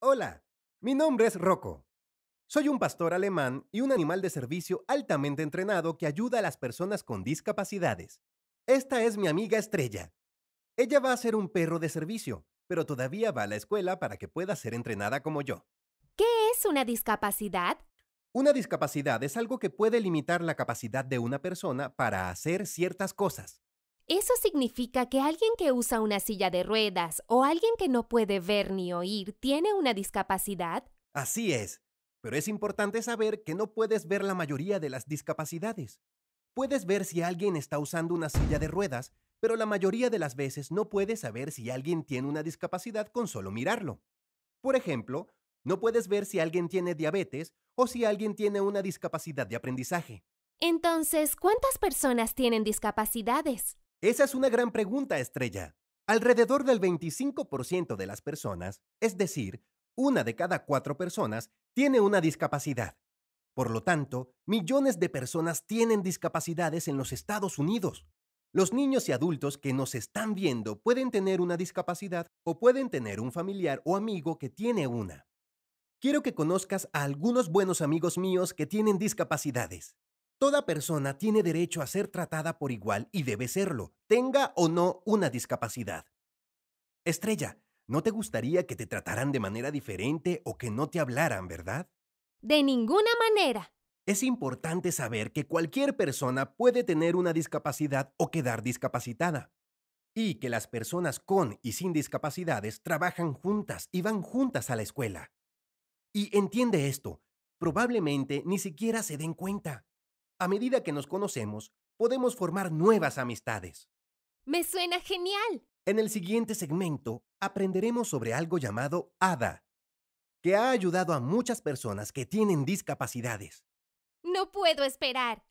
Hola, mi nombre es Rocco. Soy un pastor alemán y un animal de servicio altamente entrenado que ayuda a las personas con discapacidades. Esta es mi amiga Estrella. Ella va a ser un perro de servicio, pero todavía va a la escuela para que pueda ser entrenada como yo. ¿Qué es una discapacidad? Una discapacidad es algo que puede limitar la capacidad de una persona para hacer ciertas cosas. Eso significa que alguien que usa una silla de ruedas o alguien que no puede ver ni oír tiene una discapacidad. Así es, pero es importante saber que no puedes ver la mayoría de las discapacidades. Puedes ver si alguien está usando una silla de ruedas, pero la mayoría de las veces no puedes saber si alguien tiene una discapacidad con solo mirarlo. Por ejemplo, no puedes ver si alguien tiene diabetes o si alguien tiene una discapacidad de aprendizaje. Entonces, ¿cuántas personas tienen discapacidades? Esa es una gran pregunta, estrella. Alrededor del 25% de las personas, es decir, una de cada cuatro personas, tiene una discapacidad. Por lo tanto, millones de personas tienen discapacidades en los Estados Unidos. Los niños y adultos que nos están viendo pueden tener una discapacidad o pueden tener un familiar o amigo que tiene una. Quiero que conozcas a algunos buenos amigos míos que tienen discapacidades. Toda persona tiene derecho a ser tratada por igual y debe serlo, tenga o no una discapacidad. Estrella, ¿no te gustaría que te trataran de manera diferente o que no te hablaran, verdad? De ninguna manera. Es importante saber que cualquier persona puede tener una discapacidad o quedar discapacitada. Y que las personas con y sin discapacidades trabajan juntas y van juntas a la escuela. Y entiende esto, probablemente ni siquiera se den cuenta. A medida que nos conocemos, podemos formar nuevas amistades. Me suena genial. En el siguiente segmento aprenderemos sobre algo llamado ADA, que ha ayudado a muchas personas que tienen discapacidades. No puedo esperar.